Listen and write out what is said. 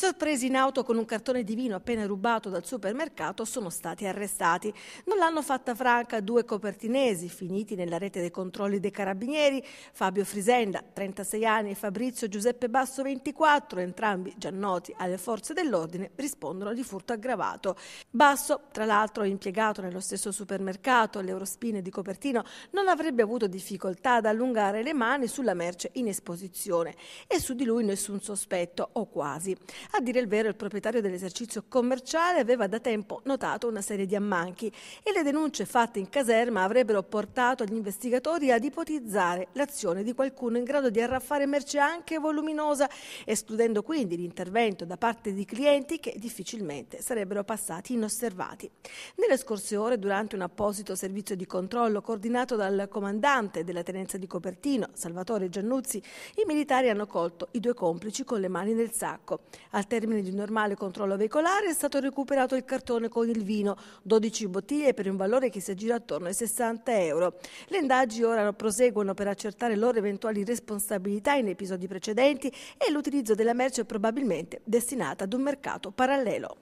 Sorpresi in auto con un cartone di vino appena rubato dal supermercato, sono stati arrestati. Non l'hanno fatta franca due copertinesi finiti nella rete dei controlli dei carabinieri, Fabio Frisenda, 36 anni, e Fabrizio Giuseppe Basso, 24, entrambi già noti alle forze dell'ordine, rispondono di furto aggravato. Basso, tra l'altro impiegato nello stesso supermercato, l'Eurospine di Copertino, non avrebbe avuto difficoltà ad allungare le mani sulla merce in esposizione e su di lui nessun sospetto, o quasi. A dire il vero, il proprietario dell'esercizio commerciale aveva da tempo notato una serie di ammanchi e le denunce fatte in caserma avrebbero portato gli investigatori ad ipotizzare l'azione di qualcuno in grado di arraffare merce anche voluminosa, escludendo quindi l'intervento da parte di clienti che difficilmente sarebbero passati inosservati. Nelle scorse ore, durante un apposito servizio di controllo coordinato dal comandante della tenenza di Copertino, Salvatore Giannuzzi, i militari hanno colto i due complici con le mani nel sacco. Al termine di un normale controllo veicolare è stato recuperato il cartone con il vino, 12 bottiglie per un valore che si aggira attorno ai 60 euro. Le indagini ora proseguono per accertare loro eventuali responsabilità in episodi precedenti e l'utilizzo della merce probabilmente destinata ad un mercato parallelo.